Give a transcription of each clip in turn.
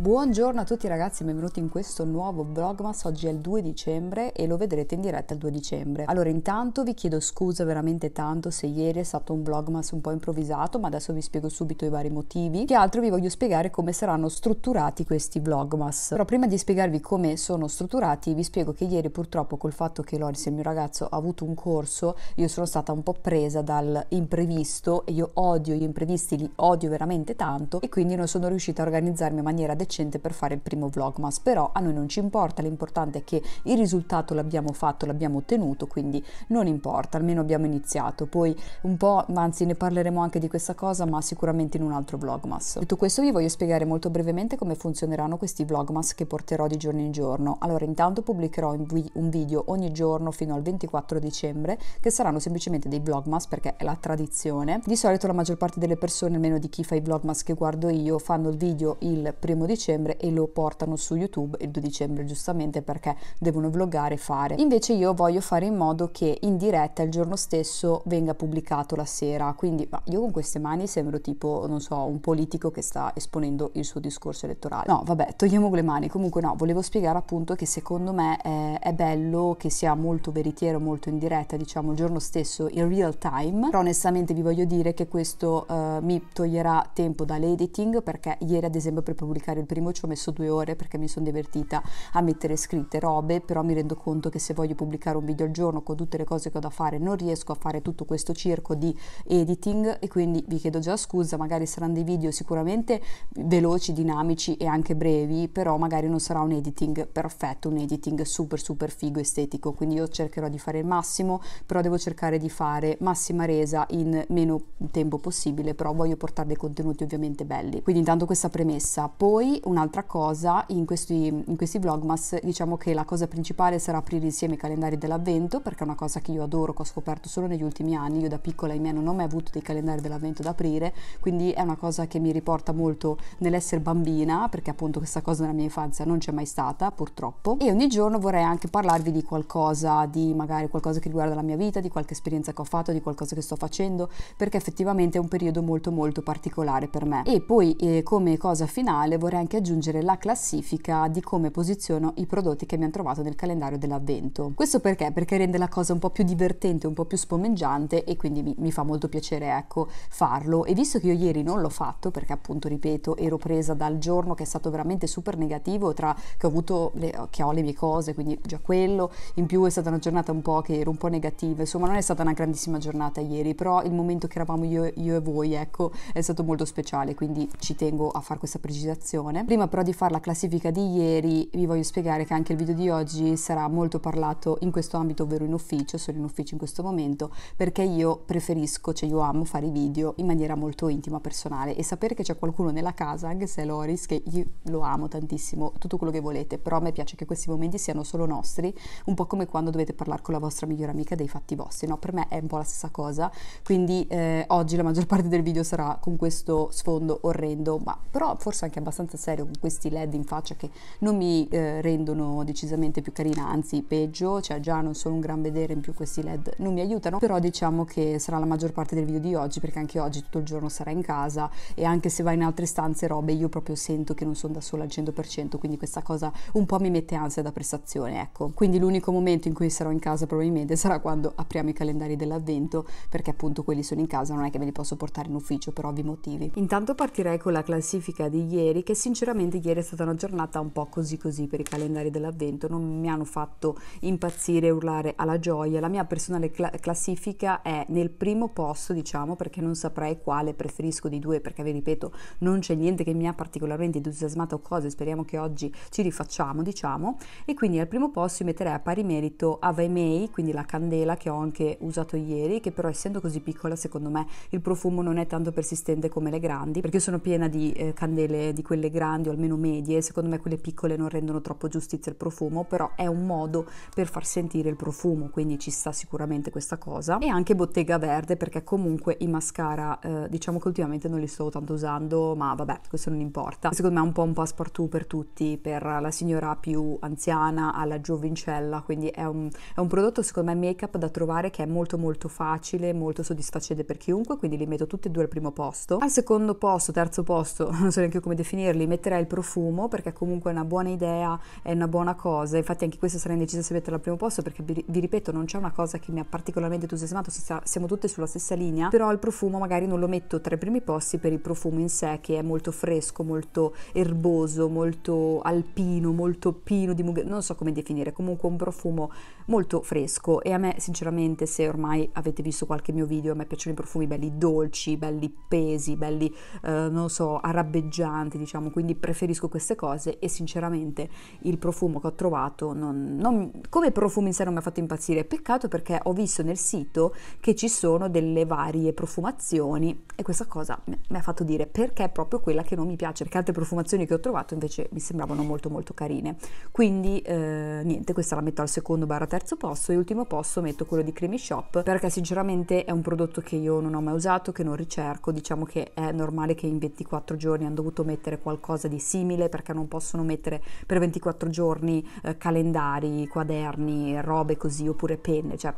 Buongiorno a tutti ragazzi e benvenuti in questo nuovo vlogmas, oggi è il 2 dicembre e lo vedrete in diretta il 2 dicembre. Allora intanto vi chiedo scusa veramente tanto se ieri è stato un vlogmas un po' improvvisato ma adesso vi spiego subito i vari motivi. Che altro vi voglio spiegare come saranno strutturati questi vlogmas. Però prima di spiegarvi come sono strutturati vi spiego che ieri purtroppo col fatto che Loris il mio ragazzo ha avuto un corso io sono stata un po' presa dall'imprevisto e io odio gli imprevisti, li odio veramente tanto e quindi non sono riuscita a organizzarmi in maniera decente decente per fare il primo vlogmas, però a noi non ci importa, l'importante è che il risultato l'abbiamo fatto, l'abbiamo ottenuto, quindi non importa, almeno abbiamo iniziato. Poi un po', anzi ne parleremo anche di questa cosa, ma sicuramente in un altro vlogmas. Detto questo vi voglio spiegare molto brevemente come funzioneranno questi vlogmas che porterò di giorno in giorno. Allora intanto pubblicherò un video ogni giorno fino al 24 dicembre, che saranno semplicemente dei vlogmas perché è la tradizione. Di solito la maggior parte delle persone, almeno di chi fa i vlogmas che guardo io, fanno il video il primo dicembre dicembre e lo portano su YouTube il 2 dicembre giustamente perché devono vloggare e fare. Invece io voglio fare in modo che in diretta il giorno stesso venga pubblicato la sera, quindi io con queste mani sembro tipo, non so, un politico che sta esponendo il suo discorso elettorale. No, vabbè, togliamo le mani. Comunque no, volevo spiegare appunto che secondo me è, eh, è bello che sia molto veritiero, molto in diretta, diciamo il giorno stesso in real time, però onestamente vi voglio dire che questo uh, mi toglierà tempo dall'editing perché ieri ad esempio per pubblicare il primo ci ho messo due ore perché mi sono divertita a mettere scritte robe, però mi rendo conto che se voglio pubblicare un video al giorno con tutte le cose che ho da fare non riesco a fare tutto questo circo di editing e quindi vi chiedo già scusa, magari saranno dei video sicuramente veloci, dinamici e anche brevi, però magari non sarà un editing perfetto, un editing super super figo, estetico, quindi io cercherò di fare il massimo, però devo cercare di fare massima resa in meno tempo possibile, però voglio portare dei contenuti ovviamente belli. Quindi intanto questa premessa, poi un'altra cosa, in questi, in questi vlogmas diciamo che la cosa principale sarà aprire insieme i calendari dell'avvento, perché è una cosa che io adoro, che ho scoperto solo negli ultimi anni, io da piccola in mia non ho mai avuto dei calendari dell'avvento da aprire, quindi è una cosa che mi riporta molto nell'essere bambina, perché appunto questa cosa nella mia infanzia non c'è mai stata, purtroppo. E ogni giorno vorrei anche parlarvi di qualcosa, di magari qualcosa che riguarda la mia vita, di qualche esperienza che ho fatto, di qualcosa che sto facendo, perché effettivamente è un periodo molto molto particolare per me. E poi eh, come cosa finale vorrei anche anche aggiungere la classifica di come posiziono i prodotti che mi hanno trovato nel calendario dell'avvento. Questo perché? Perché rende la cosa un po' più divertente, un po' più spumeggiante e quindi mi, mi fa molto piacere ecco, farlo. E visto che io ieri non l'ho fatto, perché appunto ripeto, ero presa dal giorno che è stato veramente super negativo, tra che ho avuto le, che ho le mie cose, quindi già quello, in più è stata una giornata un po' che ero un po' negativa, insomma non è stata una grandissima giornata ieri, però il momento che eravamo io, io e voi, ecco, è stato molto speciale, quindi ci tengo a fare questa precisazione Leone. Prima però di fare la classifica di ieri vi voglio spiegare che anche il video di oggi sarà molto parlato in questo ambito, ovvero in ufficio, sono in ufficio in questo momento, perché io preferisco, cioè io amo fare i video in maniera molto intima, personale e sapere che c'è qualcuno nella casa, anche se è Loris, che io lo amo tantissimo, tutto quello che volete, però a me piace che questi momenti siano solo nostri, un po' come quando dovete parlare con la vostra migliore amica dei fatti vostri, no? Per me è un po' la stessa cosa, quindi eh, oggi la maggior parte del video sarà con questo sfondo orrendo, ma però forse anche abbastanza serio con questi led in faccia che non mi eh, rendono decisamente più carina anzi peggio cioè già non sono un gran vedere in più questi led non mi aiutano però diciamo che sarà la maggior parte del video di oggi perché anche oggi tutto il giorno sarà in casa e anche se va in altre stanze robe io proprio sento che non sono da sola al 100% quindi questa cosa un po' mi mette ansia da prestazione ecco quindi l'unico momento in cui sarò in casa probabilmente sarà quando apriamo i calendari dell'avvento perché appunto quelli sono in casa non è che me li posso portare in ufficio per ovvi motivi intanto partirei con la classifica di ieri che si sinceramente ieri è stata una giornata un po' così così per i calendari dell'avvento, non mi hanno fatto impazzire, urlare alla gioia, la mia personale cla- classifica è nel primo posto diciamo perché non saprei quale preferisco di due perché vi ripeto non c'è niente che mi ha particolarmente entusiasmato o cose, speriamo che oggi ci rifacciamo diciamo e quindi al primo posto io metterei a pari merito Ave May, quindi la candela che ho anche usato ieri che però essendo così piccola secondo me il profumo non è tanto persistente come le grandi perché sono piena di eh, candele di quelle grandi grandi o almeno medie, secondo me quelle piccole non rendono troppo giustizia al profumo, però è un modo per far sentire il profumo, quindi ci sta sicuramente questa cosa. E anche Bottega Verde perché comunque i mascara eh, diciamo che ultimamente non li sto tanto usando, ma vabbè, questo non importa. Secondo me è un po' un passepartout per tutti, per la signora più anziana alla giovincella, quindi è un, è un prodotto secondo me make up da trovare che è molto molto facile, molto soddisfacente per chiunque, quindi li metto tutti e due al primo posto. Al secondo posto, terzo posto, non so neanche come definirli, metterei il profumo perché comunque è una buona idea, è una buona cosa, infatti anche questa sarà indecisa se metterla al primo posto perché vi ripeto non c'è una cosa che mi ha particolarmente entusiasmato, siamo tutte sulla stessa linea, però il profumo magari non lo metto tra i primi posti per il profumo in sé che è molto fresco, molto erboso, molto alpino, molto pino di mughe, non so come definire, comunque un profumo molto fresco e a me sinceramente se ormai avete visto qualche mio video, a me piacciono i profumi belli dolci, belli pesi, belli eh, non so, arrabbeggianti, diciamo, quindi quindi preferisco queste cose e sinceramente il profumo che ho trovato non, non, come profumo in sé non mi ha fatto impazzire, peccato perché ho visto nel sito che ci sono delle varie profumazioni e questa cosa mi ha fatto dire perché è proprio quella che non mi piace, perché altre profumazioni che ho trovato invece mi sembravano molto molto carine. Quindi eh, niente, questa la metto al secondo barra terzo posto e ultimo posto metto quello di Creamy Shop perché sinceramente è un prodotto che io non ho mai usato, che non ricerco, diciamo che è normale che in 24 giorni hanno dovuto mettere qualcosa qualcosa di simile perché non possono mettere per 24 giorni eh, calendari, quaderni, robe così oppure penne, cioè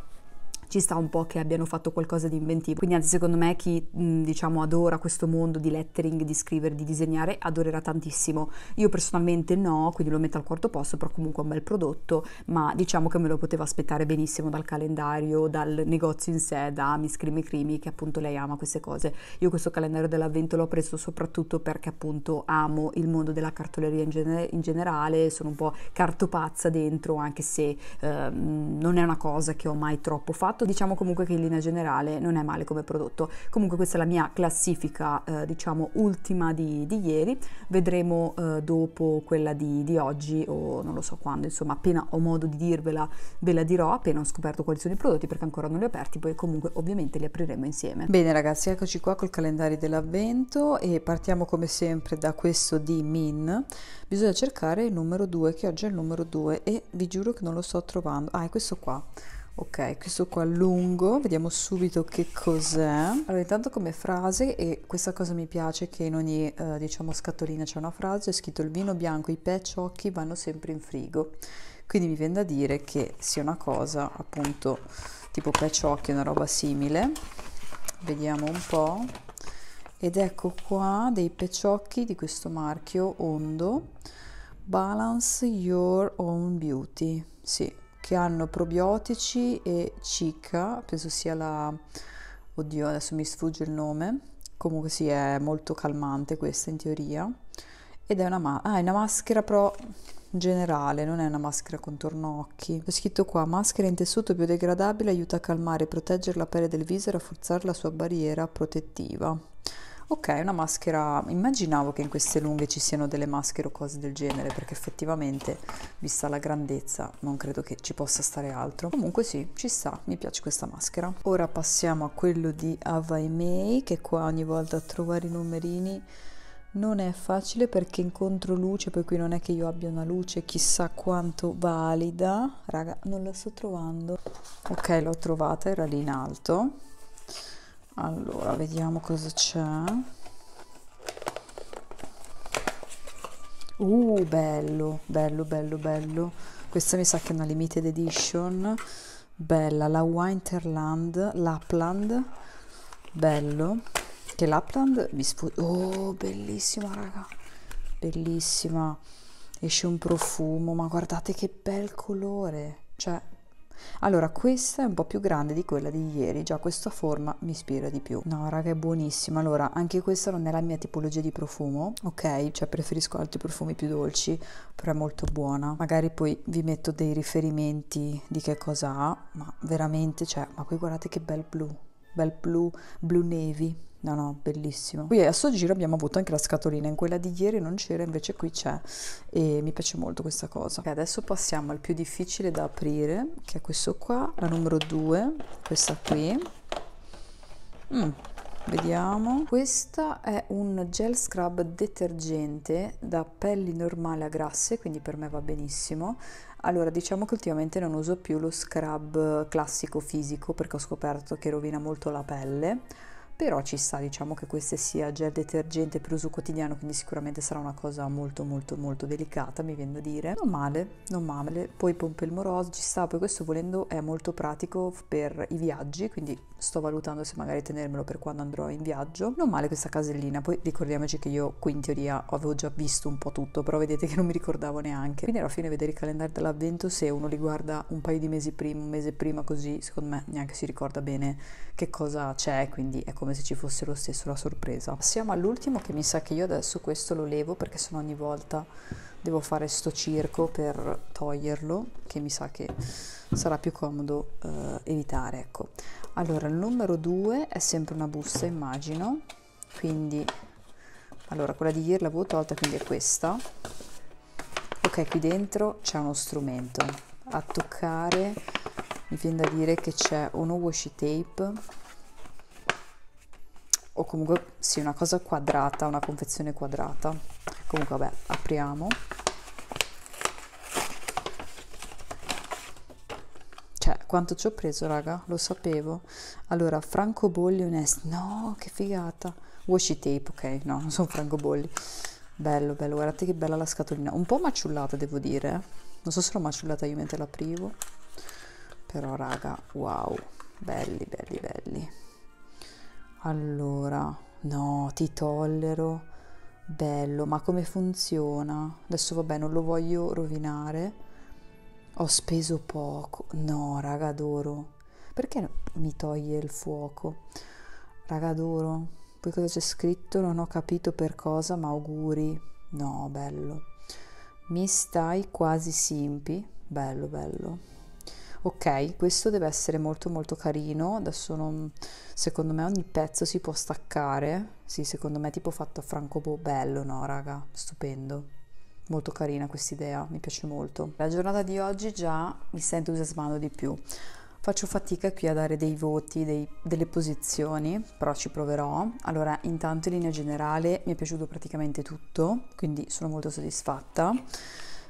ci sta un po' che abbiano fatto qualcosa di inventivo. Quindi anzi secondo me chi diciamo adora questo mondo di lettering, di scrivere, di disegnare, adorerà tantissimo. Io personalmente no, quindi lo metto al quarto posto, però comunque è un bel prodotto, ma diciamo che me lo poteva aspettare benissimo dal calendario, dal negozio in sé, da Miss Crimi Crimi, che appunto lei ama queste cose. Io questo calendario dell'avvento l'ho preso soprattutto perché appunto amo il mondo della cartoleria in, gener in generale, sono un po' cartopazza dentro, anche se eh, non è una cosa che ho mai troppo fatto fatto diciamo comunque che in linea generale non è male come prodotto. Comunque questa è la mia classifica eh, diciamo ultima di, di ieri, vedremo eh, dopo quella di, di, oggi o non lo so quando, insomma appena ho modo di dirvela ve la dirò, appena ho scoperto quali sono i prodotti perché ancora non li ho aperti, poi comunque ovviamente li apriremo insieme. Bene ragazzi, eccoci qua col calendario dell'avvento e partiamo come sempre da questo di Min. Bisogna cercare il numero 2 che oggi è il numero 2 e vi giuro che non lo sto trovando. Ah, è questo qua ok questo qua lungo vediamo subito che cos'è allora intanto come frase e questa cosa mi piace che in ogni eh, diciamo scatolina c'è una frase è scritto il vino bianco i pecciocchi vanno sempre in frigo quindi mi viene da dire che sia una cosa appunto tipo pecciocchi una roba simile vediamo un po' ed ecco qua dei pecciocchi di questo marchio Ondo Balance Your Own Beauty sì che hanno probiotici e cicca, penso sia la... oddio adesso mi sfugge il nome, comunque sì è molto calmante questa in teoria, ed è una, ma- ah, è una maschera però generale, non è una maschera contorno occhi. Ho scritto qua: maschera in tessuto biodegradabile aiuta a calmare e proteggere la pelle del viso e rafforzare la sua barriera protettiva. Ok, una maschera, immaginavo che in queste lunghe ci siano delle maschere o cose del genere, perché effettivamente, vista la grandezza, non credo che ci possa stare altro. Comunque sì, ci sta, mi piace questa maschera. Ora passiamo a quello di Ava May, che qua ogni volta a trovare i numerini non è facile perché incontro luce, poi qui non è che io abbia una luce chissà quanto valida. Raga, non la sto trovando. Ok, l'ho trovata, era lì in alto allora vediamo cosa c'è uh bello bello bello bello questa mi sa che è una limited edition bella la Winterland Lapland bello che Lapland mi sfugge oh bellissima raga bellissima esce un profumo ma guardate che bel colore cioè allora, questa è un po' più grande di quella di ieri, già questa forma mi ispira di più. No, raga, è buonissima. Allora, anche questa non è la mia tipologia di profumo, ok? Cioè, preferisco altri profumi più dolci, però è molto buona. Magari poi vi metto dei riferimenti di che cosa ha, ma veramente, cioè, ma poi guardate che bel blu, bel blu, blu navy No, no, bellissimo. Qui a sto giro abbiamo avuto anche la scatolina, in quella di ieri non c'era, invece qui c'è e mi piace molto questa cosa. Okay, adesso passiamo al più difficile da aprire, che è questo qua, la numero 2, questa qui. Mm, vediamo. Questa è un gel scrub detergente da pelli normale a grasse, quindi per me va benissimo. Allora, diciamo che ultimamente non uso più lo scrub classico fisico perché ho scoperto che rovina molto la pelle però ci sta, diciamo che questo sia gel detergente per uso quotidiano, quindi sicuramente sarà una cosa molto molto molto delicata, mi viene da dire. Non male, non male. Poi pompe il moroso ci sta, poi questo volendo è molto pratico per i viaggi, quindi sto valutando se magari tenermelo per quando andrò in viaggio. Non male questa casellina, poi ricordiamoci che io qui in teoria avevo già visto un po' tutto, però vedete che non mi ricordavo neanche. Quindi alla fine vedere il calendario dell'avvento, se uno li guarda un paio di mesi prima, un mese prima così, secondo me neanche si ricorda bene che cosa c'è, quindi è come come se ci fosse lo stesso la sorpresa. Siamo all'ultimo che mi sa che io adesso questo lo levo perché sennò ogni volta devo fare sto circo per toglierlo che mi sa che sarà più comodo eh, evitare ecco allora il numero 2 è sempre una busta immagino quindi allora quella di ieri l'avevo tolta quindi è questa ok qui dentro c'è uno strumento a toccare mi viene da dire che c'è uno washi tape o comunque sì, una cosa quadrata, una confezione quadrata. Comunque vabbè, apriamo. Cioè, quanto ci ho preso, raga? Lo sapevo. Allora, francobolli onesti. No, che figata. Washi tape, ok. No, non sono francobolli. Bello, bello. Guardate che bella la scatolina. Un po' maciullata, devo dire. Eh. Non so se l'ho maciullata io mentre l'aprivo. Però, raga, wow. Belli, belli, belli. Allora, no, ti tollero. Bello, ma come funziona? Adesso vabbè, non lo voglio rovinare. Ho speso poco. No, raga d'oro. Perché mi toglie il fuoco? Raga d'oro. Poi cosa c'è scritto? Non ho capito per cosa, ma auguri. No, bello. Mi stai quasi simpi. Bello, bello ok questo deve essere molto molto carino adesso non, secondo me ogni pezzo si può staccare sì secondo me è tipo fatto a bello, no raga stupendo molto carina questa idea mi piace molto la giornata di oggi già mi sta entusiasmando di più faccio fatica qui a dare dei voti, dei, delle posizioni, però ci proverò. Allora, intanto in linea generale mi è piaciuto praticamente tutto, quindi sono molto soddisfatta.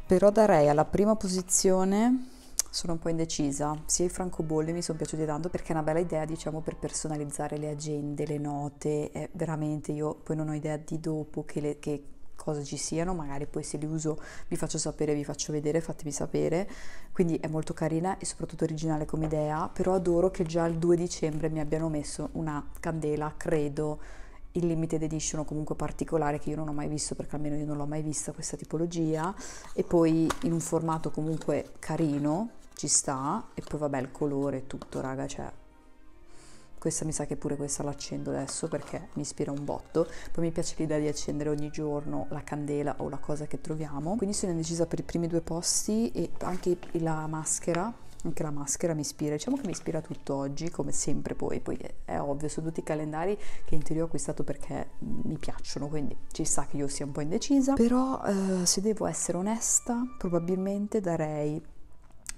Però darei alla prima posizione sono un po' indecisa. Sia i francobolli mi sono piaciuti tanto perché è una bella idea, diciamo, per personalizzare le agende, le note. Eh, veramente io poi non ho idea di dopo che, le, che cosa ci siano, magari poi se li uso vi faccio sapere, vi faccio vedere, fatemi sapere. Quindi è molto carina e soprattutto originale come idea, però adoro che già il 2 dicembre mi abbiano messo una candela, credo, il limited edition o comunque particolare che io non ho mai visto perché almeno io non l'ho mai vista questa tipologia e poi in un formato comunque carino ci sta e poi vabbè il colore e tutto raga cioè questa mi sa che pure questa l'accendo adesso perché mi ispira un botto poi mi piace l'idea di accendere ogni giorno la candela o la cosa che troviamo quindi sono indecisa per i primi due posti e anche la maschera anche la maschera mi ispira, diciamo che mi ispira tutto oggi, come sempre poi, poi è ovvio, sono tutti i calendari che in teoria ho acquistato perché mi piacciono, quindi ci sa che io sia un po' indecisa, però eh, se devo essere onesta probabilmente darei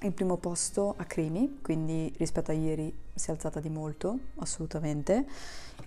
in primo posto a Cremi, quindi rispetto a ieri si è alzata di molto, assolutamente.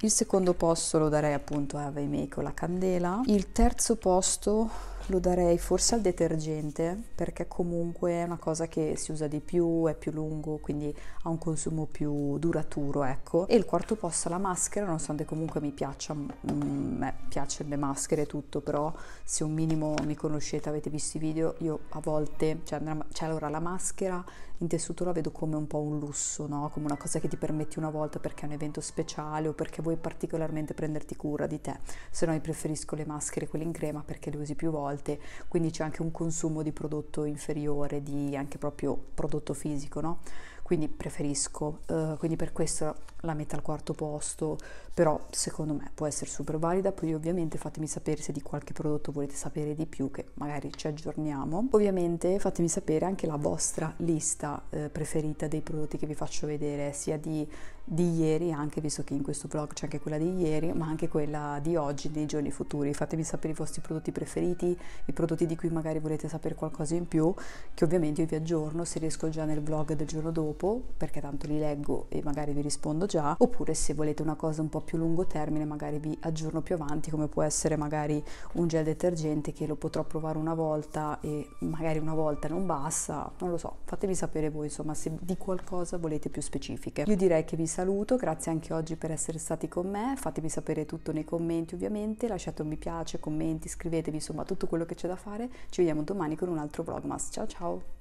Il secondo posto lo darei appunto a con la candela. Il terzo posto lo darei forse al detergente perché comunque è una cosa che si usa di più, è più lungo, quindi ha un consumo più duraturo, ecco. E il quarto posto alla maschera, nonostante comunque mi piaccia, mm, mm eh, piace le maschere e tutto, però se un minimo mi conoscete, avete visto i video, io a volte, cioè, cioè allora la maschera in tessuto la vedo come un po' un lusso, no? Come una cosa che ti permetti una volta perché è un evento speciale o perché vuoi particolarmente prenderti cura di te. Se no io preferisco le maschere, quelle in crema perché le usi più volte alte, quindi c'è anche un consumo di prodotto inferiore, di anche proprio prodotto fisico, no? Quindi preferisco, eh, quindi per questo la metto al quarto posto, però secondo me può essere super valida, poi ovviamente fatemi sapere se di qualche prodotto volete sapere di più, che magari ci aggiorniamo. Ovviamente fatemi sapere anche la vostra lista eh, preferita dei prodotti che vi faccio vedere, sia di di ieri, anche visto che in questo vlog c'è anche quella di ieri, ma anche quella di oggi, nei giorni futuri. Fatemi sapere i vostri prodotti preferiti, i prodotti di cui magari volete sapere qualcosa in più, che ovviamente io vi aggiorno se riesco già nel vlog del giorno dopo, perché tanto li leggo e magari vi rispondo già, oppure se volete una cosa un po' più lungo termine, magari vi aggiorno più avanti, come può essere magari un gel detergente che lo potrò provare una volta e magari una volta non basta, non lo so, fatemi sapere voi insomma se di qualcosa volete più specifiche. Io direi che vi saluto, grazie anche oggi per essere stati con me, fatemi sapere tutto nei commenti ovviamente, lasciate un mi piace, commenti, iscrivetevi, insomma tutto quello che c'è da fare, ci vediamo domani con un altro vlogmas, ciao ciao!